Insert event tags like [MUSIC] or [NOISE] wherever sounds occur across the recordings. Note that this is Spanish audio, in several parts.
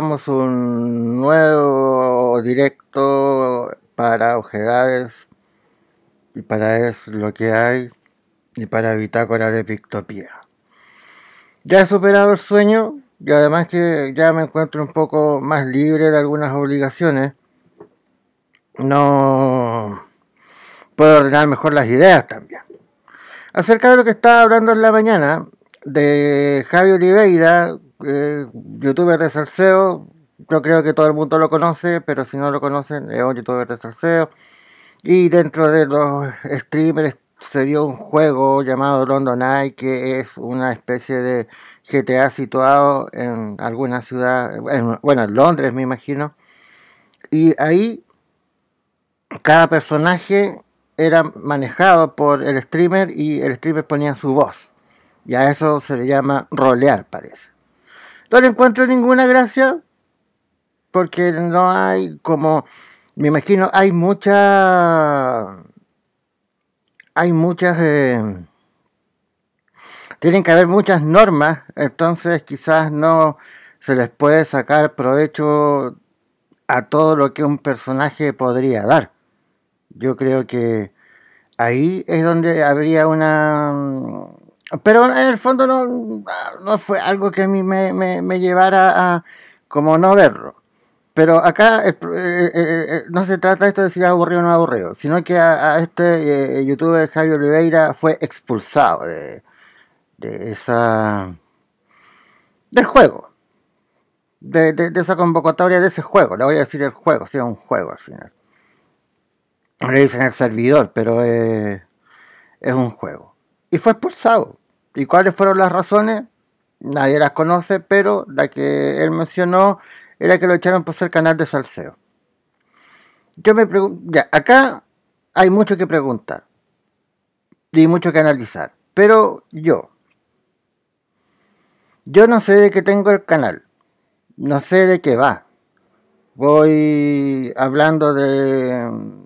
un nuevo directo para ojedades y para es lo que hay y para bitácora de pictopía. Ya he superado el sueño y además que ya me encuentro un poco más libre de algunas obligaciones. No puedo ordenar mejor las ideas también. Acerca de lo que estaba hablando en la mañana de Javi Oliveira eh, youtuber de salseo. Yo creo que todo el mundo lo conoce, pero si no lo conocen, es un youtuber de salseo. Y dentro de los streamers se dio un juego llamado London Eye, que es una especie de GTA situado en alguna ciudad, bueno, en Londres me imagino. Y ahí cada personaje era manejado por el streamer y el streamer ponía su voz. Y a eso se le llama rolear, parece. No le encuentro ninguna gracia porque no hay como, me imagino, hay muchas... hay muchas, eh, tienen que haber muchas normas, entonces quizás no se les puede sacar provecho a todo lo que un personaje podría dar. Yo creo que ahí es donde habría una pero en el fondo no, fue algo que a mí me, llevara a como no verlo. Pero acá eh, eh, eh, no se trata esto de si aburrido o no aburrido, sino que a, este youtuber Javier Oliveira fue expulsado de, de esa del juego. De, esa convocatoria de ese juego, le voy a decir el juego, si es un juego al final. Le dicen el servidor, pero es un juego. Y fue expulsado. ¿Y cuáles fueron las razones? Nadie las conoce, pero la que él mencionó era que lo echaron por ser canal de salseo. Yo me pregunto, ya, acá hay mucho que preguntar y mucho que analizar, pero yo, yo no sé de qué tengo el canal, no sé de qué va. Voy hablando de,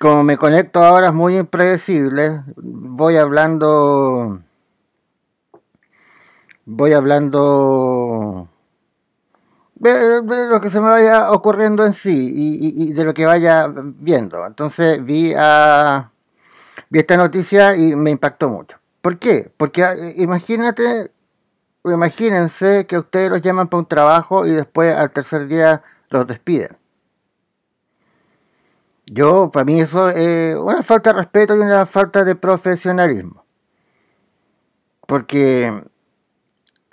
como me conecto ahora es muy impredecible, voy hablando. Voy hablando. De, lo que se me vaya ocurriendo en sí y, de lo que vaya viendo. Entonces vi, a, vi esta noticia y me impactó mucho. ¿Por qué? Porque ah, eh, imagínate, imagínense que ustedes los llaman para un trabajo y después al tercer día los despiden. Yo, para mí eso es una falta de respeto y una falta de profesionalismo. Porque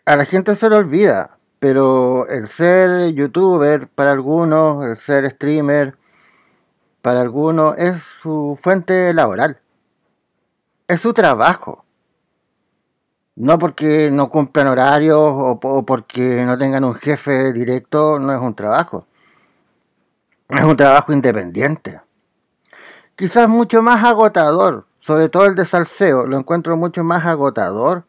a la gente se le olvida, pero el ser youtuber para algunos, el ser streamer para algunos es su fuente laboral. Es su trabajo. No porque no cumplan horarios o, o porque no tengan un jefe directo, no es un trabajo. Es un trabajo independiente quizás mucho más agotador, sobre todo el de Salseo, lo encuentro mucho más agotador,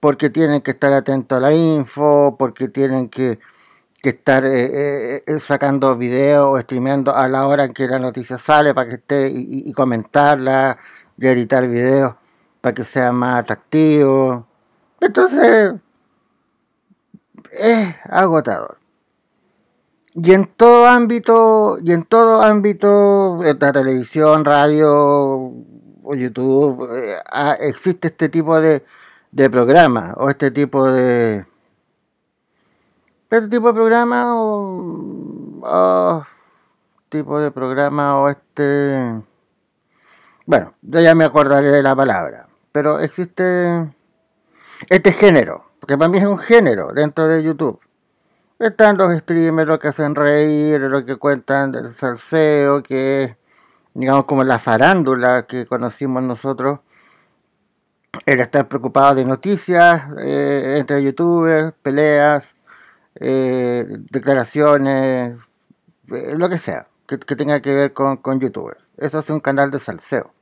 porque tienen que estar atentos a la info, porque tienen que, estar eh, eh, eh, sacando videos o streameando a la hora en que la noticia sale para que esté y, y comentarla y editar videos para que sea más atractivo. Entonces, es agotador. Y en todo ámbito, y en todo ámbito, de eh, televisión, radio o YouTube, eh, ah, existe este tipo de, de programa o este tipo de este tipo de programa o, o tipo de programa o este bueno ya me acordaré de la palabra pero existe este género porque para mí es un género dentro de YouTube están los streamers, los que hacen reír, lo que cuentan del salseo, que es, digamos, como la farándula que conocimos nosotros. El estar preocupado de noticias eh, entre youtubers, peleas, eh, declaraciones, eh, lo que sea, que, tenga que ver con, con youtubers. Eso es un canal de salseo.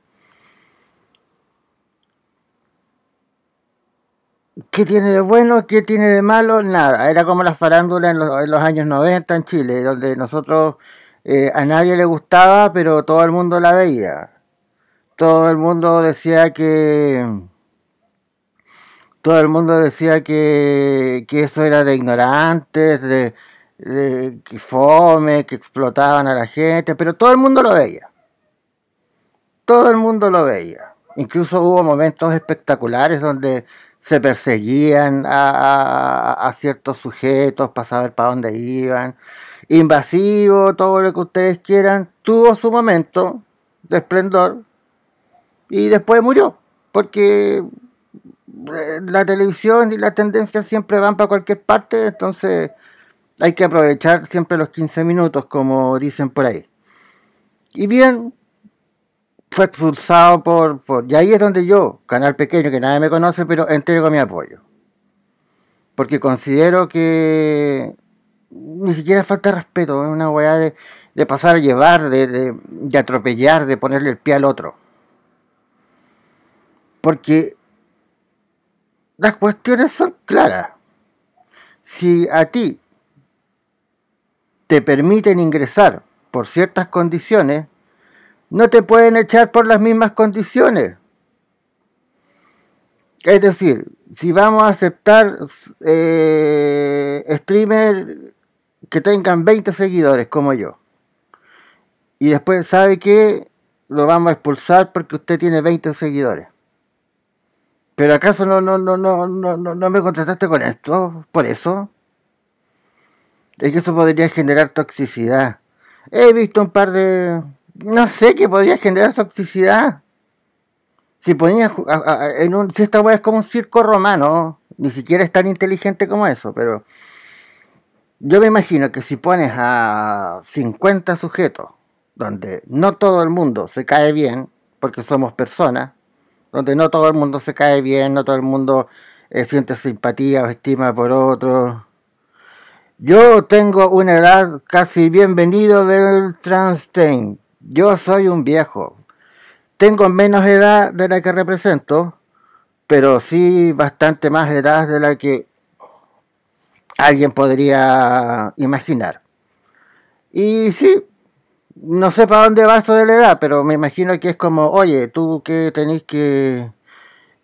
¿Qué tiene de bueno? ¿Qué tiene de malo? Nada. Era como la farándula en los, años 90 en Chile, donde nosotros eh, a nadie le gustaba, pero todo el mundo la veía. Todo el mundo decía que. Todo el mundo decía que, que eso era de ignorantes, de, de que fome, que explotaban a la gente, pero todo el mundo lo veía. Todo el mundo lo veía. Incluso hubo momentos espectaculares donde se perseguían a, ciertos sujetos para saber para dónde iban, invasivo, todo lo que ustedes quieran, tuvo su momento de esplendor y después murió, porque eh, la televisión y la tendencia siempre van para cualquier parte, entonces hay que aprovechar siempre los 15 minutos, como dicen por ahí. Y bien, fue expulsado por, Y ahí es donde yo, canal pequeño que nadie me conoce, pero entrego mi apoyo. Porque considero que ni siquiera falta respeto, es una weá de, pasar a llevar, de, de atropellar, de ponerle el pie al otro. Porque las cuestiones son claras. Si a ti te permiten ingresar por ciertas condiciones, no te pueden echar por las mismas condiciones. Es decir, si vamos a aceptar eh, streamers que tengan 20 seguidores como yo, y después sabe que lo vamos a expulsar porque usted tiene 20 seguidores. Pero acaso no, no, no, no, no, no me contrataste con esto, por eso. Es que eso podría generar toxicidad. He visto un par de no sé qué podría generar toxicidad. Si ponías... en un, si esta es como un circo romano, ni siquiera es tan inteligente como eso, pero yo me imagino que si pones a 50 sujetos, donde no todo el mundo se cae bien, porque somos personas, donde no todo el mundo se cae bien, no todo el mundo eh, siente simpatía o estima por otro. Yo tengo una edad casi bienvenida del Transtein. Yo soy un viejo. Tengo menos edad de la que represento, pero sí bastante más edad de la que alguien podría imaginar. Y sí, no sé para dónde va eso de la edad, pero me imagino que es como, oye, tú que tenés que...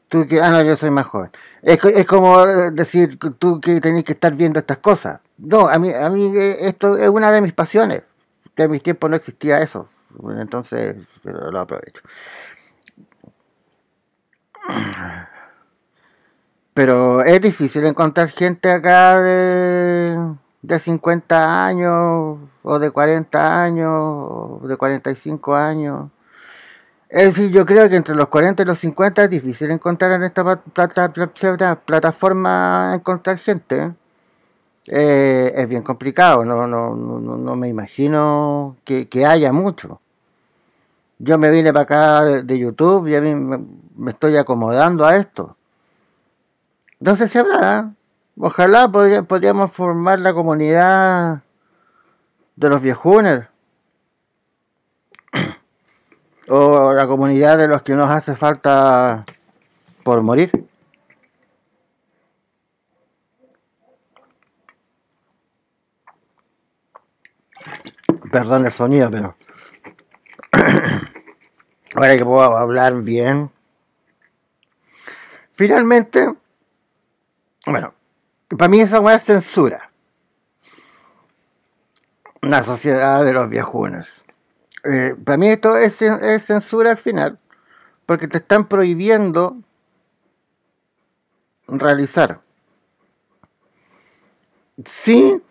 Tú que... Ah, no, yo soy más joven. Es, como eh, decir, tú que tenés que estar viendo estas cosas. No, a mí, a mí eh, esto es una de mis pasiones. De mis tiempos no existía eso entonces lo aprovecho. Pero es difícil encontrar gente acá de, de 50 años, o de 40 años, o de 45 años. Es decir, yo creo que entre los 40 y los 50 es difícil encontrar en esta plataforma encontrar gente. Eh, es bien complicado, no, no, no, no me imagino que, haya mucho. Yo me vine para acá de YouTube, y me estoy acomodando a esto. No sé si habrá. Ojalá podríamos formar la comunidad de los viejuners. [CLEARS THROAT] O la comunidad de los que nos hace falta por morir. Perdón el sonido, pero para que pueda hablar bien. Finalmente, bueno, para mí esa es censura. La sociedad de los viajones. Eh, para mí esto es, es censura al final, porque te están prohibiendo realizar. Sí,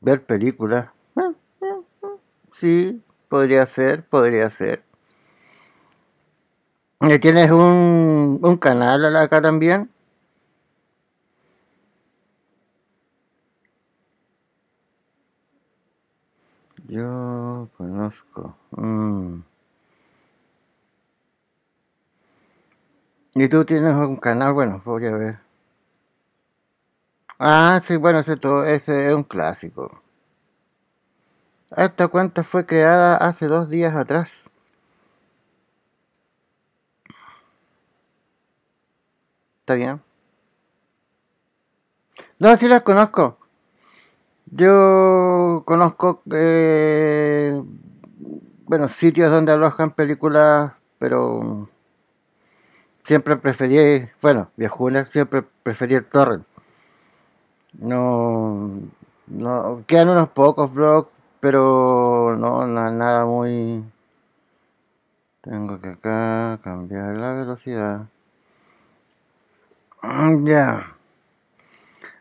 ver películas. Eh, eh, sí, podría ser, podría ser tienes un, canal acá también. Yo conozco. Mm. Y tú tienes un canal, bueno, voy a ver. Ah, sí, bueno, ese, todo, ese es un clásico. Esta cuenta fue creada hace dos días atrás. ¿Está bien? No, si las conozco. Yo conozco, eh, bueno, sitios donde alojan películas, pero siempre preferí, bueno, Viajuna, siempre preferí el torrent. No, no, quedan unos pocos vlogs, pero no, nada muy... Tengo que acá cambiar la velocidad. Ah, ya.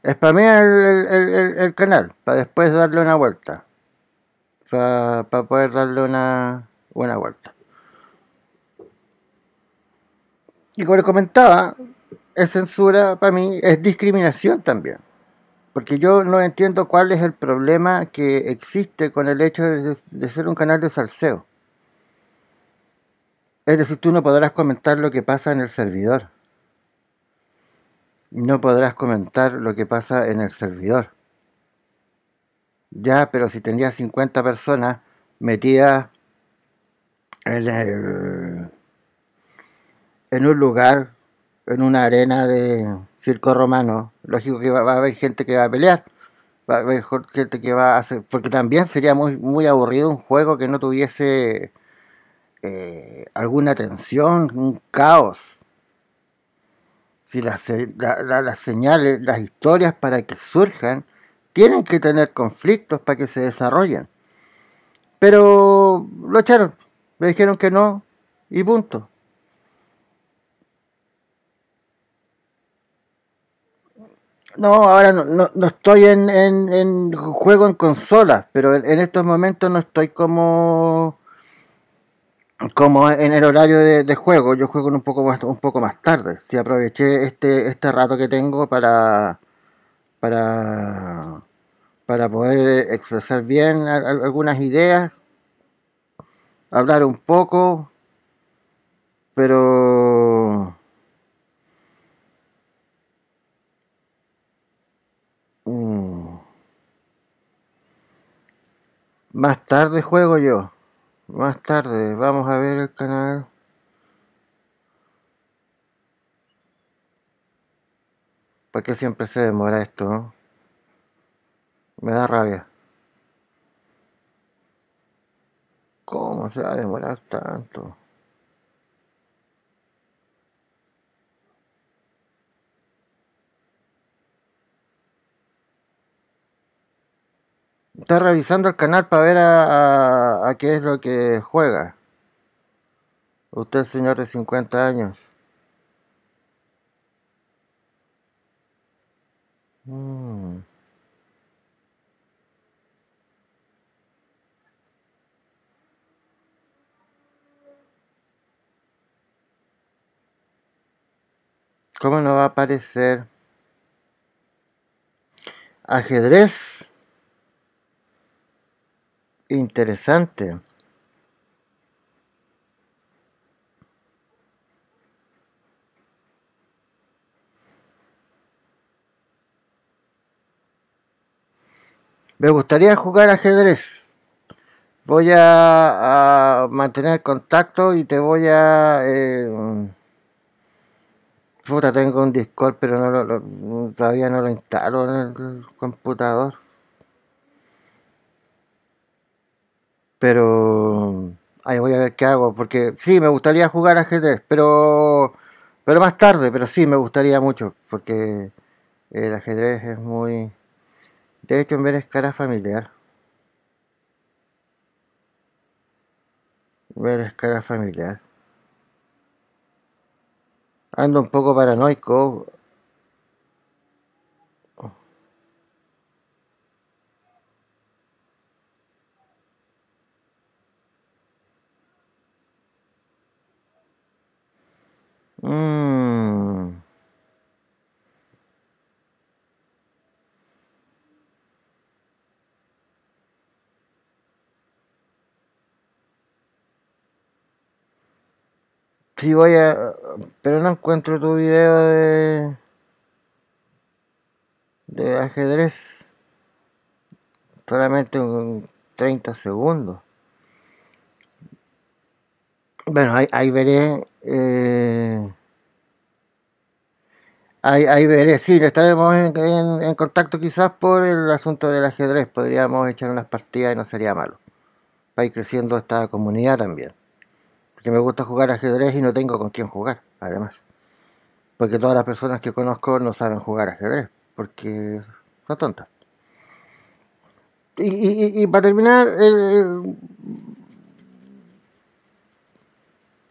Yeah. para el, el, el, canal para después darle una vuelta. Para poder darle una, buena vuelta. Y como les comentaba, es censura para mí, es discriminación también. Porque yo no entiendo cuál es el problema que existe con el hecho de, de ser un canal de salseo. Es decir, tú no podrás comentar lo que pasa en el servidor no podrás comentar lo que pasa en el servidor. Ya, pero si tenías 50 personas metidas en, en un lugar, en una arena de circo romano, lógico que va, a haber gente que va a pelear, va a haber gente que va a hacer, porque también sería muy, muy aburrido un juego que no tuviese eh, alguna tensión, un caos si las, señales, las historias para que surjan, tienen que tener conflictos para que se desarrollen. Pero lo echaron, me dijeron que no y punto. No, ahora no, no, estoy en, juego en consola, pero en, estos momentos no estoy como como en el horario de, juego, yo juego un poco más, un poco más tarde. Si aproveché este, este rato que tengo para, para, para poder expresar bien algunas ideas, hablar un poco, pero mm, más tarde juego yo más tarde vamos a ver el canal ¿Por qué siempre se demora esto? Me da rabia. ¿Cómo se va a demorar tanto? Está revisando el canal para ver a, qué es lo que juega. Usted, señor de 50 años. Mm. ¿Cómo no va a aparecer? Ajedrez. Interesante. Me gustaría jugar ajedrez. Voy a, mantener contacto y te voy a... Eh, tengo un Discord, pero no todavía no lo instalo en el computador. Pero ahí voy a ver qué hago, porque sí, me gustaría jugar ajedrez, pero, pero más tarde, pero sí, me gustaría mucho, porque el ajedrez es muy... De hecho, en ver de cara familiar. Ver escala cara familiar. Ando un poco paranoico, Sí, voy a... Pero no encuentro tu video de... De ajedrez. Solamente un 30 segundos. Bueno, ahí, veré... Eh... Ahí, ahí, veré, sí, estaremos en, contacto quizás por el asunto del ajedrez. Podríamos echar unas partidas y no sería malo. va ir creciendo esta comunidad también me gusta jugar ajedrez y no tengo con quién jugar, además. Porque todas las personas que conozco no saben jugar ajedrez, porque son tontas. Y, y, para terminar,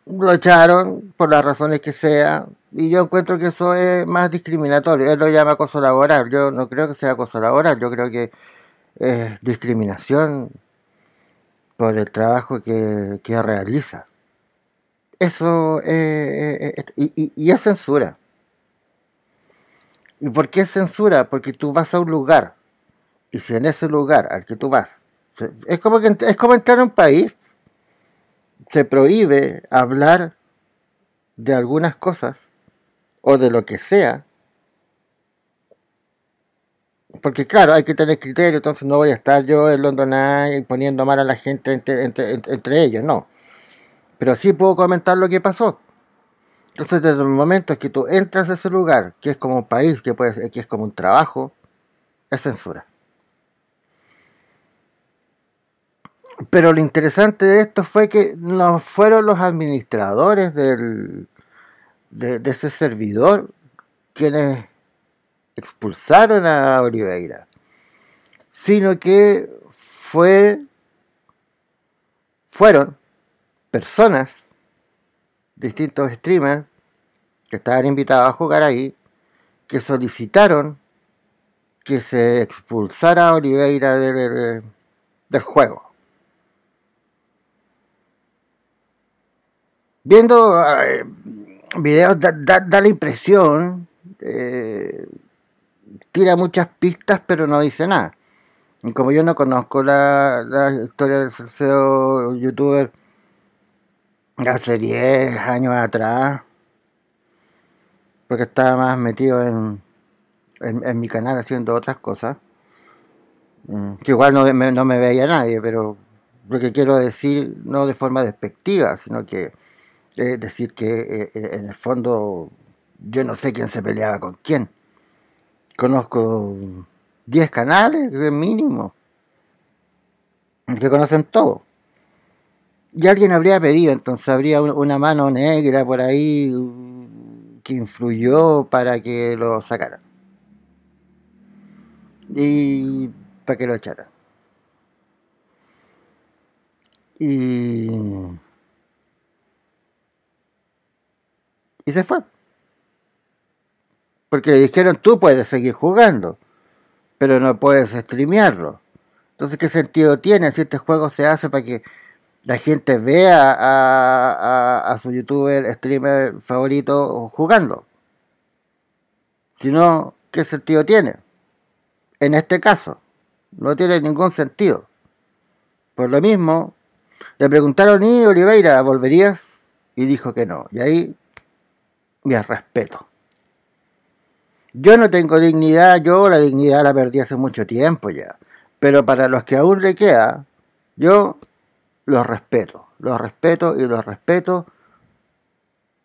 lo echaron por las razones que sea, y yo encuentro que eso es más discriminatorio. Él lo llama acoso laboral, yo no creo que sea acoso laboral, yo creo que es discriminación por el trabajo que realiza. Eso eh, eh, eh, y, es censura. ¿Y por qué es censura? Porque tú vas a un lugar y si en ese lugar al que tú vas es como que es como entrar a un país se prohíbe hablar de algunas cosas o de lo que sea porque claro, hay que tener criterio, entonces no voy a estar yo en London imponiendo poniendo mal a la gente entre, entre, entre ellos, no. Pero sí puedo comentar lo que pasó. Entonces, desde el momento que tú entras a ese lugar, que es como un país, que, que es como un trabajo, es censura. Pero lo interesante de esto fue que no fueron los administradores del, de, de ese servidor quienes expulsaron a Oliveira, sino que fue fueron personas, distintos streamers que estaban invitados a jugar ahí, que solicitaron que se expulsara Oliveira del, juego. Viendo eh, videos da, la impresión, eh, tira muchas pistas pero no dice nada. Y como yo no conozco la, historia del salseo youtuber, hace 10 años atrás, porque estaba más metido en, en, mi canal haciendo otras cosas, mm, que igual no me, veía nadie, pero lo que quiero decir no de forma despectiva, sino que Es decir que eh, eh, en el fondo yo no sé quién se peleaba con quién. Conozco 10 canales, mínimo, que conocen todo y alguien habría pedido, entonces habría una mano negra por ahí mm, que influyó para que lo sacaran. Y para que lo echaran. Y, y se fue. Porque le dijeron, tú puedes seguir jugando, pero no puedes streamearlo. Entonces, ¿qué sentido tiene si este juego se hace para que la gente vea a, su youtuber, streamer favorito jugando. Si no, ¿qué sentido tiene? En este caso, no tiene ningún sentido. Por lo mismo, le preguntaron, ¿y Oliveira, volverías? Y dijo que no. Y ahí, mi respeto. Yo no tengo dignidad, yo la dignidad la perdí hace mucho tiempo ya. Pero para los que aún le queda, yo los respeto, los respeto y los respeto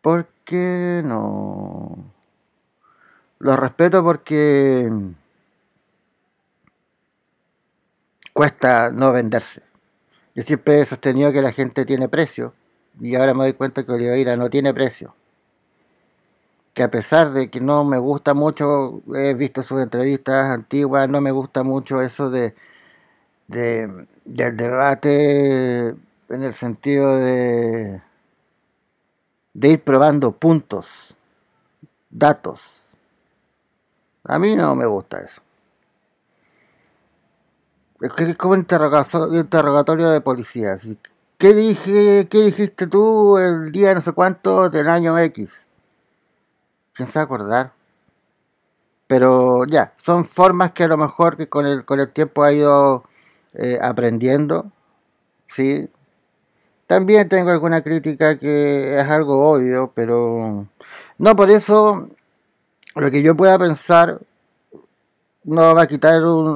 porque no. Los respeto porque cuesta no venderse. Yo siempre he sostenido que la gente tiene precio y ahora me doy cuenta que Oliveira no tiene precio. Que a pesar de que no me gusta mucho, he visto sus entrevistas antiguas, no me gusta mucho eso de, de, del debate en el sentido de, de ir probando puntos, datos. A mí no me gusta eso. Es que es como interrogatorio de policías ¿Qué, dije, ¿Qué dijiste tú el día no sé cuánto del año X? ¿Quién acordar? Pero ya, son formas que a lo mejor que con el, con el tiempo ha ido eh, aprendiendo, ¿sí? También tengo alguna crítica que es algo obvio, pero no por eso lo que yo pueda pensar no va a quitar un,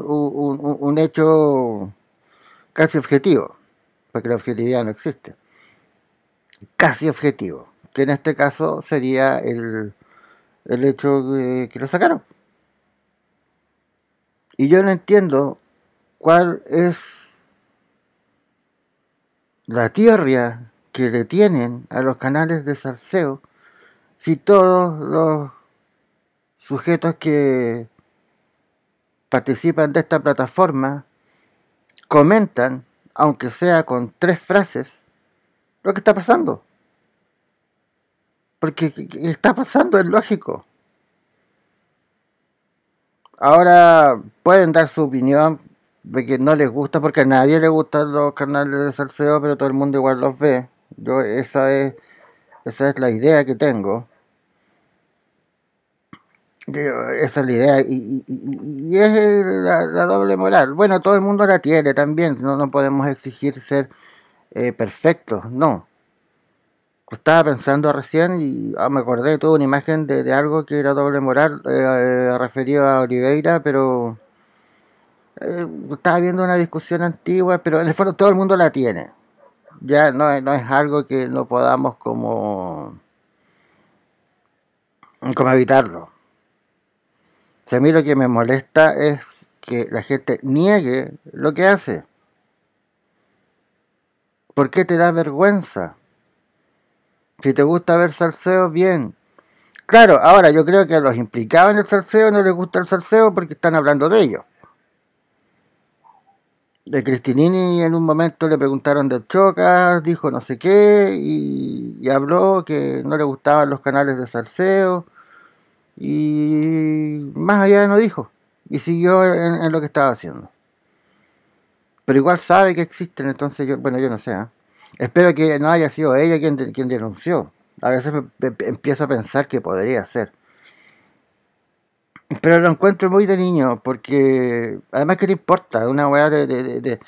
un, hecho casi objetivo, porque la objetividad no existe. Casi objetivo, que en este caso sería el, el hecho que, que lo sacaron. Y yo no entiendo cuál es la tierra que le tienen a los canales de salceo si todos los sujetos que participan de esta plataforma comentan, aunque sea con tres frases, lo que está pasando. Porque está pasando, es lógico. Ahora pueden dar su opinión, de que no les gusta, porque a nadie le gustan los canales de Salcedo pero todo el mundo igual los ve. Yo esa es, esa es la idea que tengo. esa es la idea y, y, es la, doble moral. Bueno, todo el mundo la tiene también, no, no podemos exigir ser eh, perfectos, no. Estaba pensando recién y ah, me acordé, tuve una imagen de, de, algo que era doble moral eh, eh, referido a Oliveira, pero eh, estaba viendo una discusión antigua, pero el fondo todo el mundo la tiene. Ya no es, no es algo que no podamos como, como evitarlo. O a mí lo que me molesta es que la gente niegue lo que hace. ¿Por qué te da vergüenza? Si te gusta ver salseo, bien. Claro, ahora yo creo que a los implicados en el salseo no les gusta el salseo porque están hablando de ellos de Cristinini en un momento le preguntaron de Chocas, dijo no sé qué y, habló que no le gustaban los canales de salseo y más allá no dijo y siguió en, lo que estaba haciendo. Pero igual sabe que existen, entonces yo, bueno, yo no sé. ¿ah? Espero que no haya sido ella quien, quien denunció. A veces empiezo a pensar que podría ser. Pero lo encuentro muy de niño, porque además que le importa, una weá de,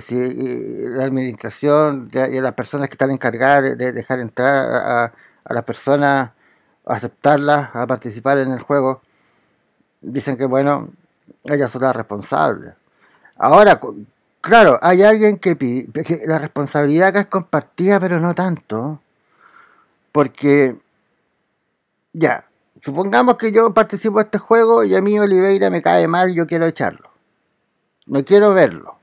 si eh, la administración y las personas que están encargadas de, dejar entrar a, las personas, aceptarlas, a participar en el juego, dicen que bueno, ellas son las responsables. Ahora, claro, hay alguien que, que la responsabilidad acá es compartida, pero no tanto, porque ya, supongamos que yo participo de este juego y a mí Oliveira me cae mal, yo quiero echarlo. No quiero verlo.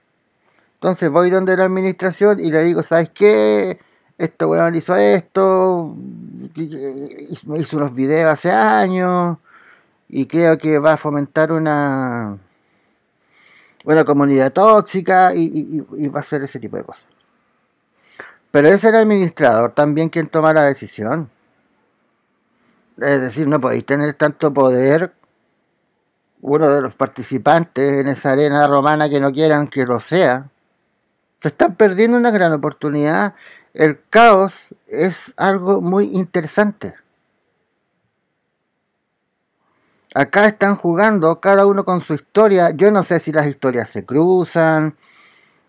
Entonces voy donde la administración y le digo, ¿sabes qué? Este weón hizo esto, me hizo unos videos hace años y creo que va a fomentar una, una comunidad tóxica y, y va a hacer ese tipo de cosas. Pero es el administrador también quien toma la decisión. Es decir, no podéis tener tanto poder uno de los participantes en esa arena romana que no quieran que lo sea. Se están perdiendo una gran oportunidad. El caos es algo muy interesante. Acá están jugando cada uno con su historia. Yo no sé si las historias se cruzan.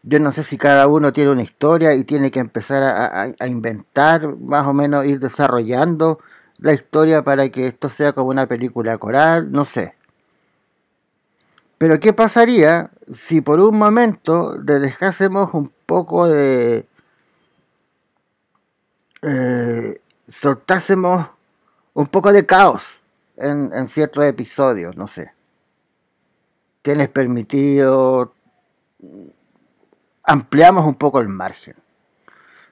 Yo no sé si cada uno tiene una historia y tiene que empezar a, inventar, más o menos ir desarrollando la historia para que esto sea como una película coral, no sé. Pero ¿qué pasaría si por un momento le dejásemos un poco de... Eh, soltásemos un poco de caos en, en ciertos episodios, no sé. Tienes permitido... Ampliamos un poco el margen.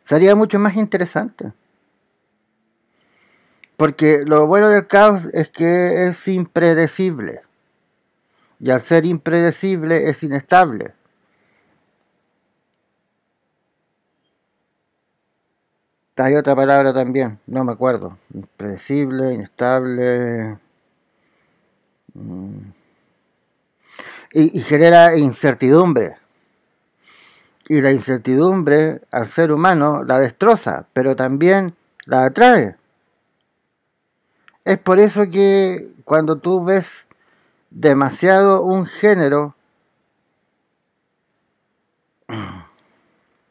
Sería mucho más interesante. Porque lo bueno del caos es que es impredecible. Y al ser impredecible es inestable. Hay otra palabra también, no me acuerdo. Impredecible, inestable. Mm. Y, y, genera incertidumbre. Y la incertidumbre al ser humano la destroza, pero también la atrae. Es por eso que cuando tú ves demasiado un género,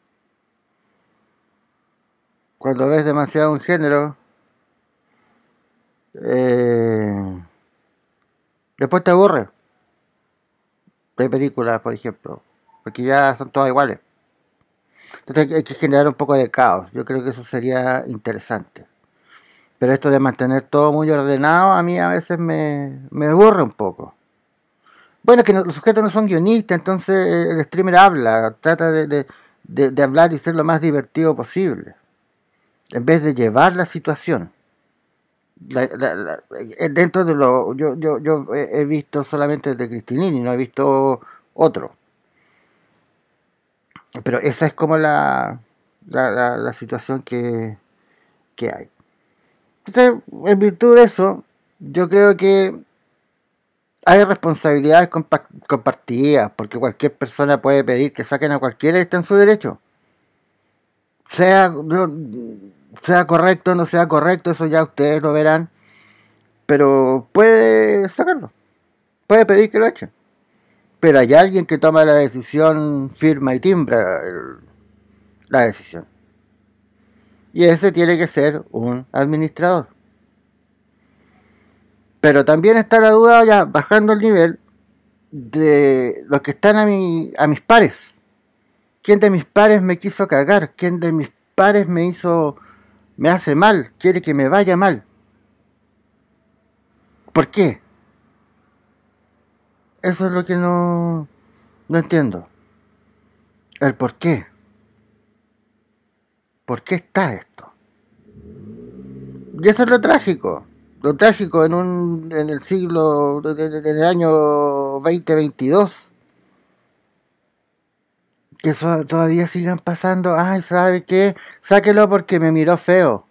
[CLEARS THROAT] cuando ves demasiado un género, eh, después te aburre de películas, por ejemplo, porque ya son todas iguales. Entonces hay que generar un poco de caos. Yo creo que eso sería interesante. Pero esto de mantener todo muy ordenado a mí a veces me, me borra un poco. Bueno, que los sujetos no son guionistas, entonces eh, el streamer habla, trata de, hablar y ser lo más divertido posible, en vez de llevar la situación. Eh, dentro de lo yo, eh, he visto solamente de Cristinini, no he visto otro. Pero esa es como la, situación que, que hay. Entonces, en virtud de eso, yo creo que hay responsabilidades compartidas, porque cualquier persona puede pedir que saquen a cualquiera y está en su derecho. Sea, sea correcto o no sea correcto, eso ya ustedes lo verán, pero puede sacarlo, puede pedir que lo echen. Pero hay alguien que toma la decisión, firma y timbra la decisión y ese tiene que ser un administrador. Pero también está la duda, ya bajando el nivel, de los que están a, a mis pares. ¿Quién de mis pares me quiso cagar? ¿Quién de mis pares me hizo, me hace mal? ¿Quiere que me vaya mal? ¿Por qué? Eso es lo que no, no entiendo. El por qué. ¿Por qué está esto? Y eso es lo trágico. Lo trágico en, un, en el siglo, en el año 2022. Que eso todavía sigan pasando. Ay, ¿sabe qué? Sáquelo porque me miró feo.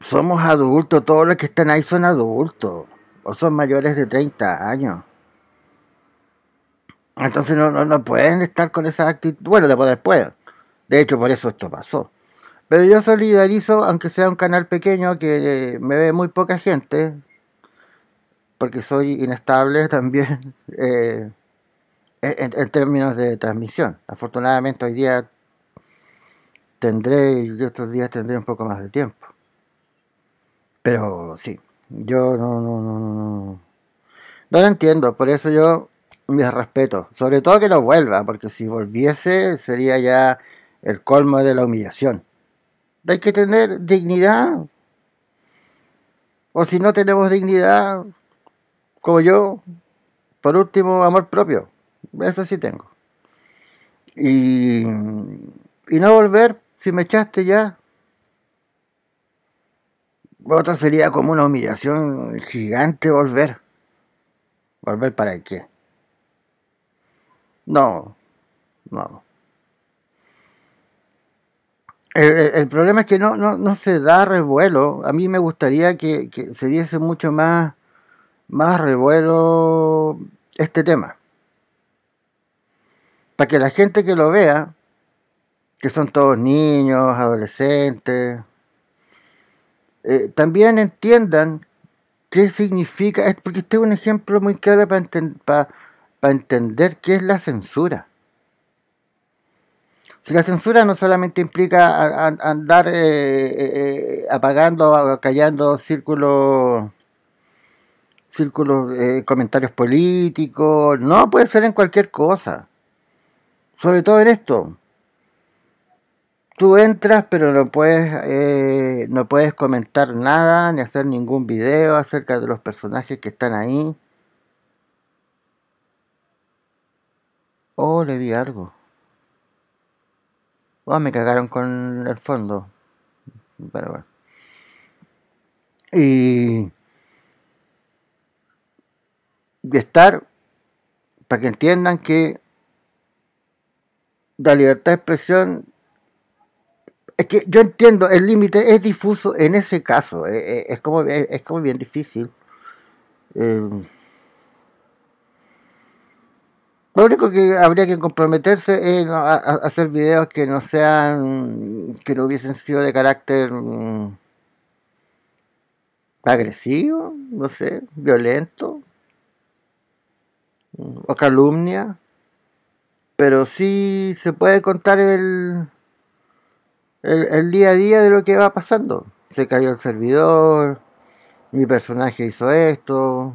Somos adultos, todos los que están ahí son adultos. O son mayores de 30 años. Entonces no, no, pueden estar con esa actitud. Bueno, después pueden de hecho, por eso esto pasó. Pero yo solidarizo, aunque sea un canal pequeño que eh, me ve muy poca gente, porque soy inestable [LAUGHS] también eh, en, términos de transmisión. Afortunadamente hoy día tendré, y estos días tendré un poco más de tiempo. Pero sí, yo no, no, no, no, lo entiendo, por eso yo me respeto sobre todo que no vuelva, porque si volviese sería ya el colmo de la humillación. Hay que tener dignidad. O si no tenemos dignidad, como yo, por último, amor propio. Eso sí tengo. Y, y no volver, si me echaste ya. Otra sería como una humillación gigante volver. ¿Volver para qué? No, no el, problema es que no, no, no, se da revuelo. A mí me gustaría que, se diese mucho más, más revuelo este tema. Para que la gente que lo vea, que son todos niños, adolescentes, eh, también entiendan qué significa, porque este es un ejemplo muy claro para, para entender qué es la censura. Si la censura no solamente implica andar eh, eh, eh, apagando, callando círculos, círculos, eh, comentarios políticos, no, puede ser en cualquier cosa. Sobre todo en esto. Tú entras, pero no puedes, no puedes comentar nada, ni hacer ningún video acerca de los personajes que están ahí. Oh, le vi algo. Ah, me cagaron con el fondo. Pero bueno. Y de estar, para que entiendan que la libertad de expresión, es que yo entiendo, el límite es difuso en ese caso, eh, eh, es, como, es, como bien difícil. Eh, lo único que habría que comprometerse es hacer videos que no sean, que no hubiesen sido de carácter mm, agresivo, no sé, violento, mm, o calumnia, pero sí se puede contar el, el, día a día de lo que va pasando. Se cayó el servidor, mi personaje hizo esto,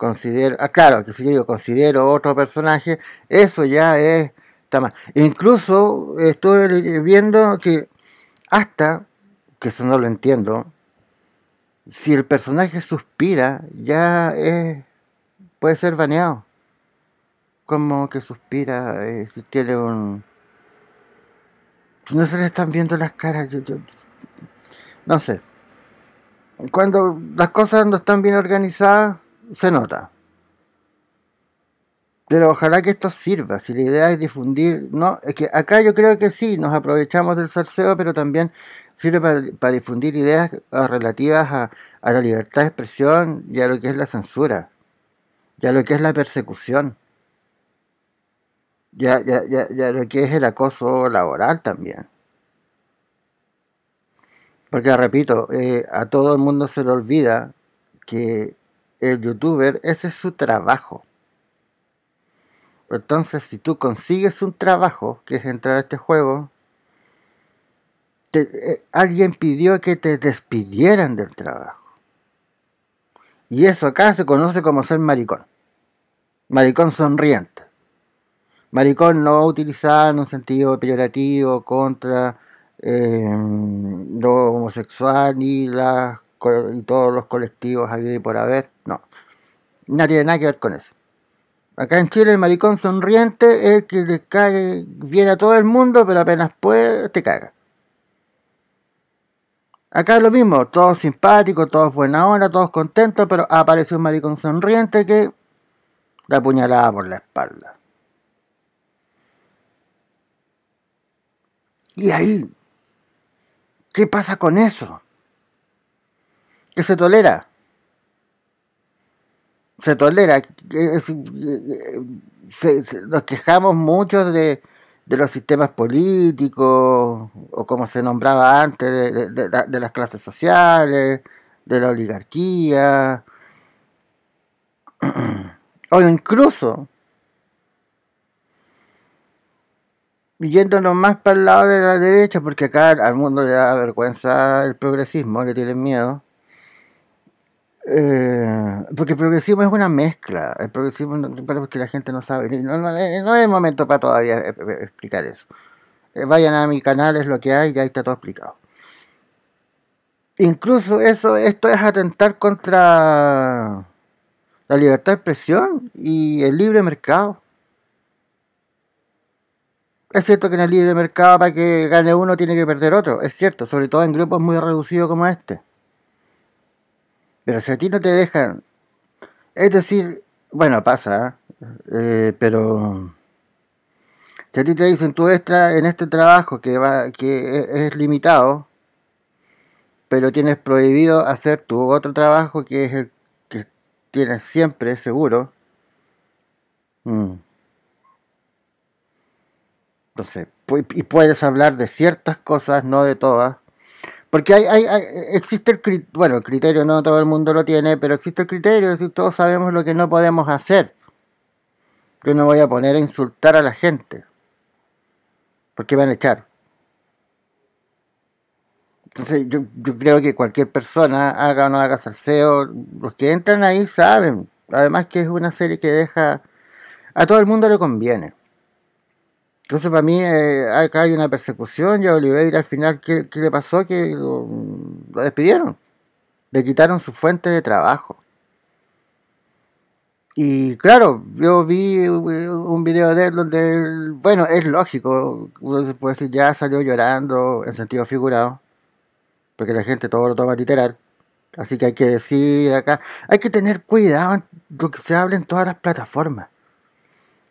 considero, ah, claro, que si yo considero otro personaje, eso ya es está mal. Incluso estoy viendo que hasta, que eso no lo entiendo, si el personaje suspira, ya es, puede ser baneado. Como que suspira eh, si tiene un... No se le están viendo las caras, yo, yo, no sé. Cuando las cosas no están bien organizadas, se nota. Pero ojalá que esto sirva, si la idea es difundir, no, es que acá yo creo que sí, nos aprovechamos del salseo, pero también sirve para, difundir ideas ah, relativas a, la libertad de expresión y a lo que es la censura, y a lo que es la persecución, y a, lo que es el acoso laboral también. Porque repito, eh, a todo el mundo se le olvida que el youtuber, ese es su trabajo. Entonces, si tú consigues un trabajo, que es entrar a este juego, eh, alguien pidió que te despidieran del trabajo. Y eso acá se conoce como ser maricón. Maricón sonriente. Maricón no utilizado en un sentido peyorativo contra lo eh, homosexual ni las y todos los colectivos aquí por haber. No, no tiene nada que ver con eso. Acá en Chile el maricón sonriente es el que le cae, viene a todo el mundo, pero apenas puede, te caga. Acá es lo mismo, todos simpáticos, todos buena hora, todos contentos, pero aparece un maricón sonriente que la apuñalaba por la espalda. Y ahí, ¿qué pasa con eso? que se tolera. Se tolera. Eh, nos quejamos mucho de, los sistemas políticos, o como se nombraba antes, de, de las clases sociales, de la oligarquía, [CLEARS THROAT] o incluso yéndonos más para el lado de la derecha, porque acá al mundo le da vergüenza el progresismo, le tienen miedo. Eh, porque el progresismo es una mezcla, el progresismo es que la gente no sabe, no, no eh, momento para todavía eh, explicar eso. Vayan a mi canal, es lo que hay, ahí está todo explicado. Incluso eso, esto es atentar contra la libertad de expresión y el libre mercado. Es cierto que en el libre mercado para que gane uno tiene que perder otro, es cierto, sobre todo en grupos muy reducidos como este. Pero si a ti no te dejan, es decir, bueno, pasa, eh, pero si a ti te dicen tú estás en este trabajo que, va, que e-, es, limitado, pero tienes prohibido hacer tu otro trabajo que es el que tienes siempre seguro. Mm. No Entonces, y puedes hablar de ciertas cosas, no de todas. Porque hay, existe el criterio, bueno, el criterio no todo el mundo lo tiene, pero existe el criterio, es decir, todos sabemos lo que no podemos hacer. Yo no voy a poner a insultar a la gente, porque van a echar. Entonces yo, yo creo que cualquier persona, haga o no haga salseo, los que entran ahí saben. Además que es una serie que deja... A todo el mundo le conviene. Entonces para mí eh, acá hay una persecución y a Oliveira al final, ¿qué, le pasó? Que lo, despidieron, le quitaron su fuente de trabajo. Y claro, yo vi eh, un video de él donde, bueno, es lógico, uno se puede decir, ya salió llorando en sentido figurado, porque la gente todo lo toma literal. Así que hay que decir acá, hay que tener cuidado lo que se habla en todas las plataformas.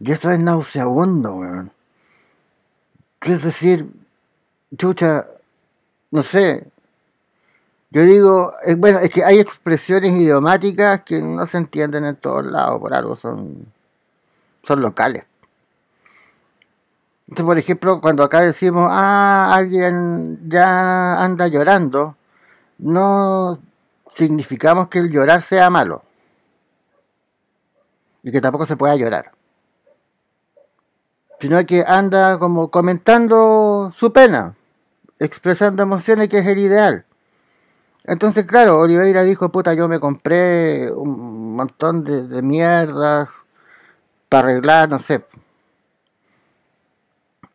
Y eso es nauseabundo, weón. Es decir, chucha, no sé. Yo digo, eh, bueno, es que hay expresiones idiomáticas que no se entienden en todos lados, por algo son, son locales. Entonces, por ejemplo, cuando acá decimos, ah, alguien ya anda llorando, no significamos que el llorar sea malo y que tampoco se pueda llorar sino que anda como comentando su pena, expresando emociones que es el ideal. Entonces, claro, Oliveira dijo, puta, yo me compré un montón de, mierdas para arreglar, no sé.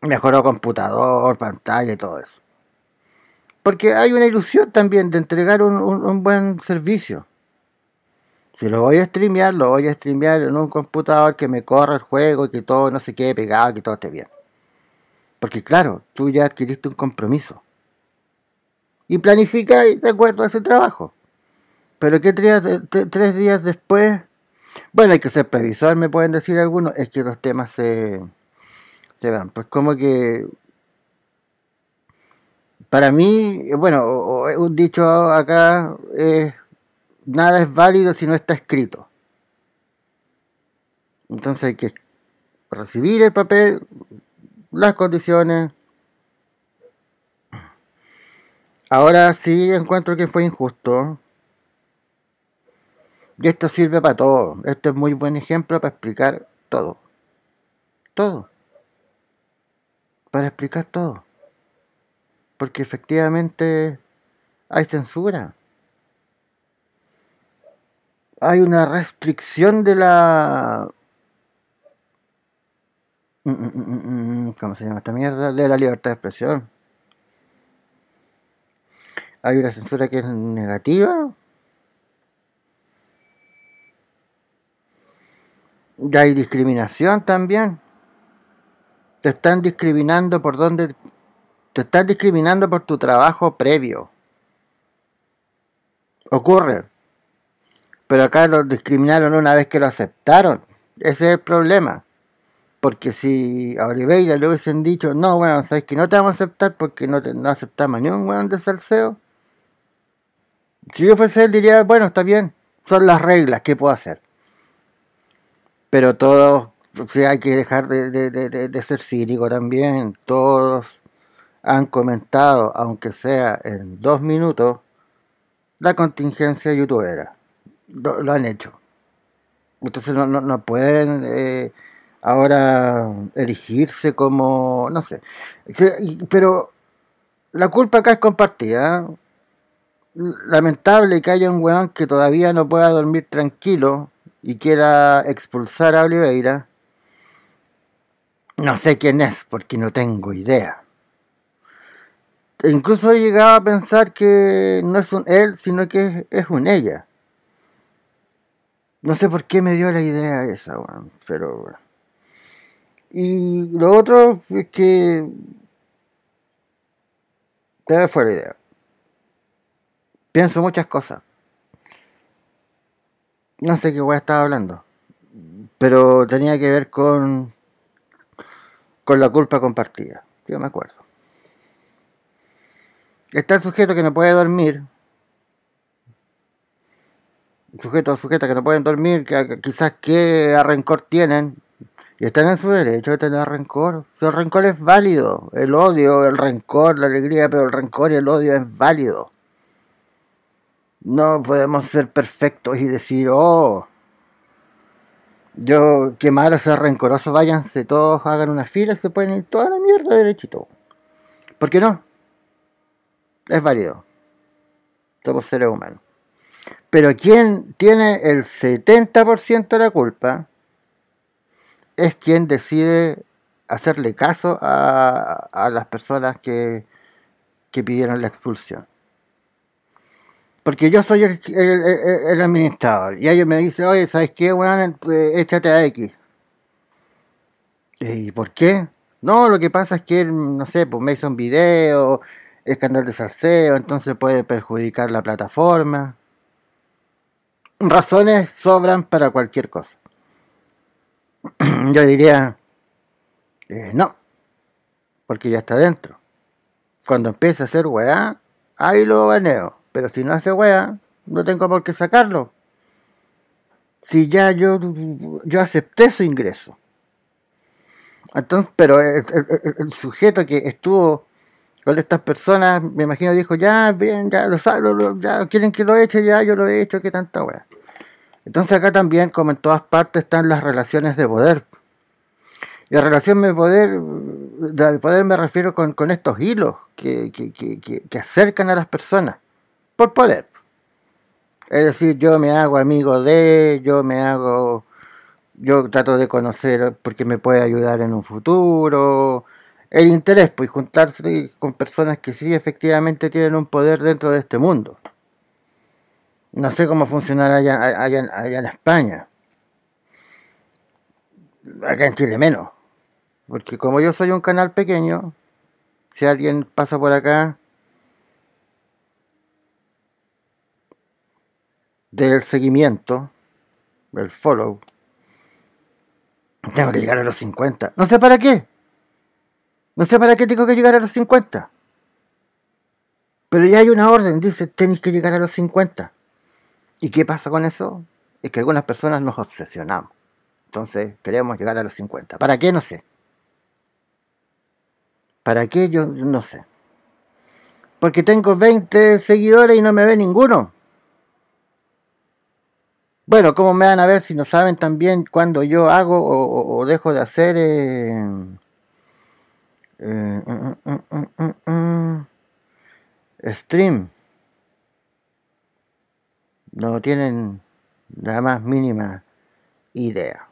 Mejoró computador, pantalla y todo eso. Porque hay una ilusión también de entregar un buen servicio. Si lo voy a streamear, lo voy a streamear en un computador que me corra el juego y que todo no se quede pegado, que todo esté bien. Porque claro, tú ya adquiriste un compromiso. Y planifica y te acuerdo a ese trabajo. Pero ¿qué tres, tres días después? Bueno, hay que ser previsor, me pueden decir algunos. Es que los temas se, se van. Pues como que para mí, eh, bueno, un dicho acá es nada es válido si no está escrito. Entonces hay que recibir el papel, las condiciones. Ahora sí encuentro que fue injusto. Y esto sirve para todo. esto es muy buen ejemplo para explicar todo. Todo. Para explicar todo. Porque efectivamente hay censura hay una restricción de la... Mm, mm, mm, ¿Cómo se llama esta mierda? De la libertad de expresión. Hay una censura que es negativa. Y hay discriminación también. Te están discriminando por donde... Te están discriminando por tu trabajo previo. Ocurre pero acá lo discriminaron una vez que lo aceptaron. Ese es el problema. Porque si a Oliveira le hubiesen dicho, no, bueno, sabes que no te vamos a aceptar porque no, te, no aceptamos ni un weón de salseo. Si yo fuese él, diría, bueno, está bien, son las reglas, ¿qué puedo hacer? Pero todos, o hay que dejar de, de ser cínico también. Todos han comentado, aunque sea en dos minutos, la contingencia youtubera lo, han hecho. Entonces no, no, pueden eh, ahora erigirse como, no sé. Pero la culpa acá es compartida. ¿eh? Lamentable que haya un weón que todavía no pueda dormir tranquilo y quiera expulsar a Oliveira. No sé quién es porque no tengo idea. E incluso he llegado a pensar que no es un él, sino que es un ella. No sé por qué me dio la idea esa, bueno, pero Y lo otro es que... Te fue la idea. Pienso muchas cosas. No sé qué voy a estar hablando. Pero tenía que ver con... Con la culpa compartida. Yo me acuerdo. Está el sujeto que no puede dormir sujetos sujetas que no pueden dormir, que quizás qué rencor tienen, y están en su derecho de tener rencor. el rencor es válido, el odio, el rencor, la alegría, pero el rencor y el odio es válido. No podemos ser perfectos y decir, oh, yo, qué malo ser rencoroso, váyanse, todos hagan una fila se pueden ir toda la mierda derechito. ¿Por qué no? Es válido. Somos seres humanos. Pero quien tiene el 70% de la culpa es quien decide hacerle caso a, las personas que, pidieron la expulsión. Porque yo soy el, administrador y ellos me dicen, oye, ¿sabes qué, eh, échate a X. Eh, ¿Y por qué? No, lo que pasa es que, no sé, pues me hizo un video, escándalo de salseo, entonces puede perjudicar la plataforma razones sobran para cualquier cosa. [CLEARS THROAT] Yo diría, eh, no, porque ya está dentro. Cuando empieza a hacer weá, ahí lo baneo. Pero si no hace weá, no tengo por qué sacarlo. Si ya yo, yo acepté su ingreso. Entonces, pero el, sujeto que estuvo estas personas, me imagino, dijo, ya, bien, ya, lo, saben, ya, quieren que lo eche, ya, yo lo he hecho, qué tanta weá. Entonces acá también, como en todas partes, están las relaciones de poder. Y la relación de poder, de poder me refiero con, estos hilos que, que, acercan a las personas. Por poder. Es decir, yo me hago amigo de, yo me hago, yo trato de conocer porque me puede ayudar en un futuro, el interés, pues juntarse con personas que sí efectivamente tienen un poder dentro de este mundo. No sé cómo funcionará allá, en España. Acá en Chile menos. Porque como yo soy un canal pequeño, si alguien pasa por acá, del seguimiento, del follow, tengo que llegar a los 50. No sé para qué. No sé para qué tengo que llegar a los 50. Pero ya hay una orden, dice, tenéis que llegar a los 50. ¿Y qué pasa con eso? Es que algunas personas nos obsesionamos. Entonces queremos llegar a los 50. ¿Para qué? No sé. ¿Para qué? Yo no sé. Porque tengo 20 seguidores y no me ve ninguno. Bueno, ¿cómo me van a ver si no saben también cuando yo hago o, dejo de hacer eh, eh, eh, eh, Stream. No tienen la más mínima idea.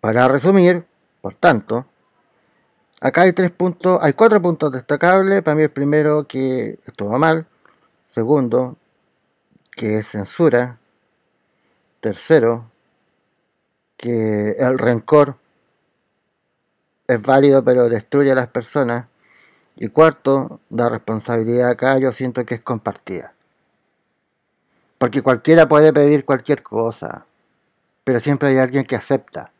Para resumir, por tanto, acá hay tres puntos, hay cuatro puntos destacables. Para mí el primero que estuvo mal, segundo que es censura, tercero que el rencor es válido pero destruye a las personas. Y cuarto, la responsabilidad acá yo siento que es compartida. Porque cualquiera puede pedir cualquier cosa, pero siempre hay alguien que acepta.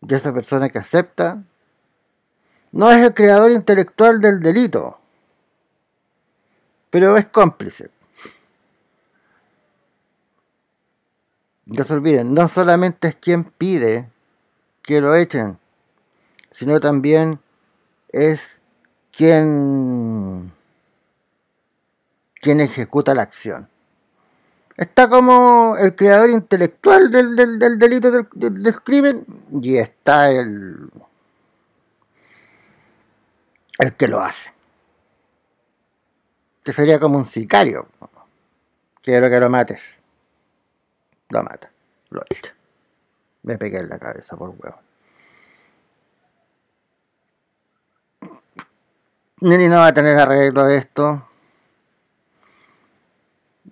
Y esa persona que acepta no es el creador intelectual del delito, pero es cómplice. No se olviden, no solamente es quien pide, que lo echen, sino también es quien, quien ejecuta la acción. Está como el creador intelectual del, delito del, crimen y está el, el que lo hace. Que sería como un sicario. Quiero que lo mates. Lo mata. Lo echa. Me pegué en la cabeza por huevo. Nelly no va a tener arreglo de esto.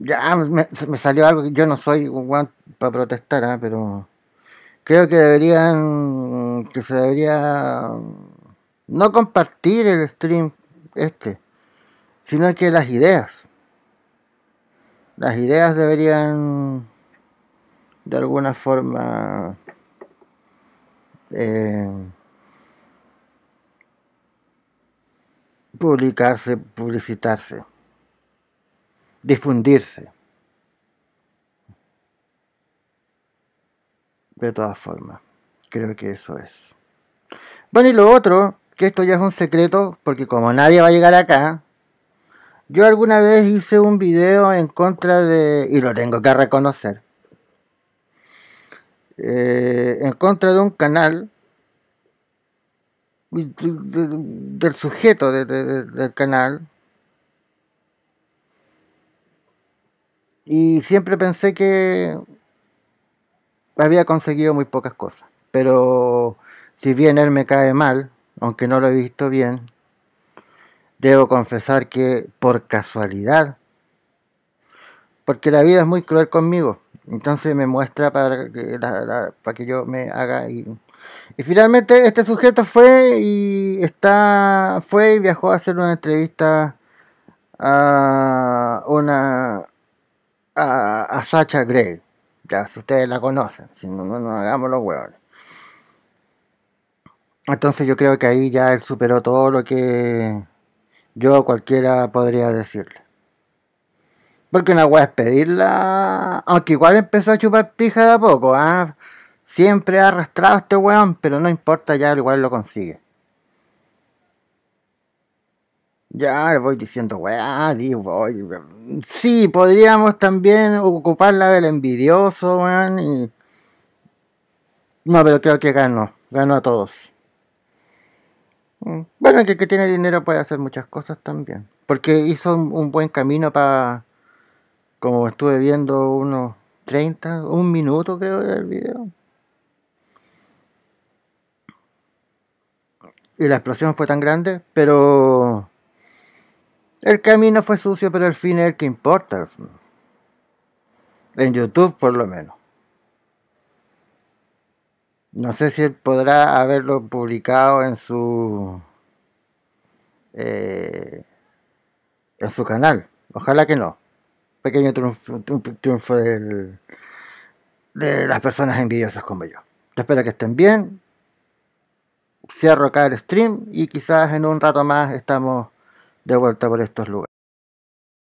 Ya me, salió algo que yo no soy un para protestar, ¿ah? pero creo que deberían, que se debería mm, no compartir el stream este, sino que las ideas, las ideas deberían de alguna forma eh, publicarse, publicitarse, difundirse. De todas formas, creo que eso es. Bueno, y lo otro, que esto ya es un secreto, porque como nadie va a llegar acá, yo alguna vez hice un video en contra de, y lo tengo que reconocer, eh, en contra de un canal del sujeto del canal y siempre pensé que había conseguido muy pocas cosas pero si bien él me cae mal aunque no lo he visto bien debo confesar que por casualidad porque la vida es muy cruel conmigo entonces me muestra para que, para que yo me haga ir. y, finalmente este sujeto fue y está fue y viajó a hacer una entrevista a una a, Sacha Gray. Ya si ustedes la conocen, si no, no nos hagamos los huevos. Entonces yo creo que ahí ya él superó todo lo que yo cualquiera podría decirle. Porque una weá es pedirla. Aunque igual empezó a chupar pija de a poco, ¿ah? Siempre ha arrastrado este weón, pero no importa, ya igual lo consigue. Ya le voy diciendo, weá, voy. Sí, podríamos también ocuparla del envidioso, weón. Y... No, pero creo que ganó. Ganó a todos. Mm, bueno, que el que tiene dinero puede hacer muchas cosas también. Porque hizo un buen camino para como estuve viendo unos 30, un minuto creo del video. Y la explosión fue tan grande, pero el camino fue sucio, pero el fin es el que importa. En YouTube por lo menos. No sé si podrá haberlo publicado en su eh, en su canal. Ojalá que no pequeño triunfo, de las personas envidiosas como yo. Te espero que estén bien. Cierro acá el stream y quizás en un rato más estamos de vuelta por estos lugares.